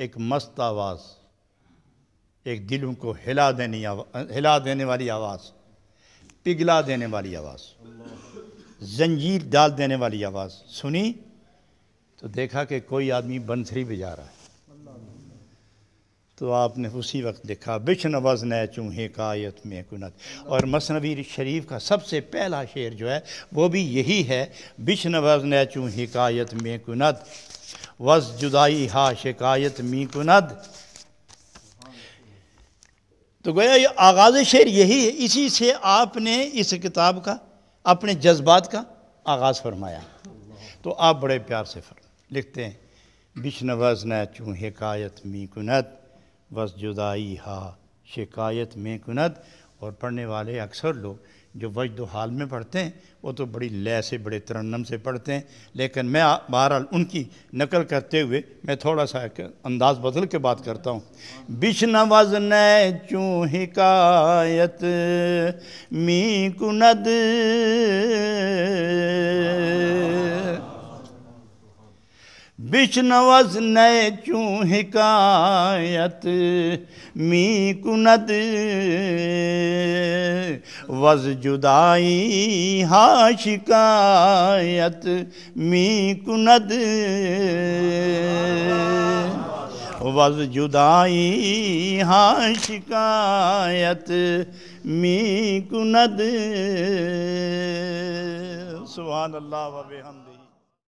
एक मस्त आवाज़ एक दिलों को हिला देने हिला देने वाली आवाज़ पिघला देने वाली आवाज़ जंजीर डाल देने वाली आवाज़ सुनी तो देखा कि कोई आदमी बंसरी बजा रहा है तो आपने उसी वक्त देखा बिशन वजन चूहे कायत में कुनत और मसनवी शरीफ का सबसे पहला शेर जो है वो भी यही है बिशन वजन चूहे कायत में कुनत वस जुदाई हा शिकायत मी कुनद तो गोया ये आगाज़ शेर यही है इसी से आपने इस किताब का अपने जज्बात का आगाज़ फरमाया तो आप बड़े प्यार से फर लिखते हैं बिशन न चूँ हिकायत मी कुनत वस जुदाई हा शिकायत में कुनत और पढ़ने वाले अक्सर लोग जो वजद हाल में पढ़ते हैं वो तो बड़ी लय से बड़े तरन्नम से पढ़ते हैं लेकिन मैं बहरहाल उनकी नकल करते हुए मैं थोड़ा सा एक अंदाज़ बदल के बात करता हूँ बिशन वजन चूँ हिकायत मी कुनद बिशनवस न चूँ हिकायत मी कुनद वज जुदाई हा शिकायत मी कुनद वज जुदाई हाँ शिकायत मी कुनद सुबह अल्लाह वबे हमदी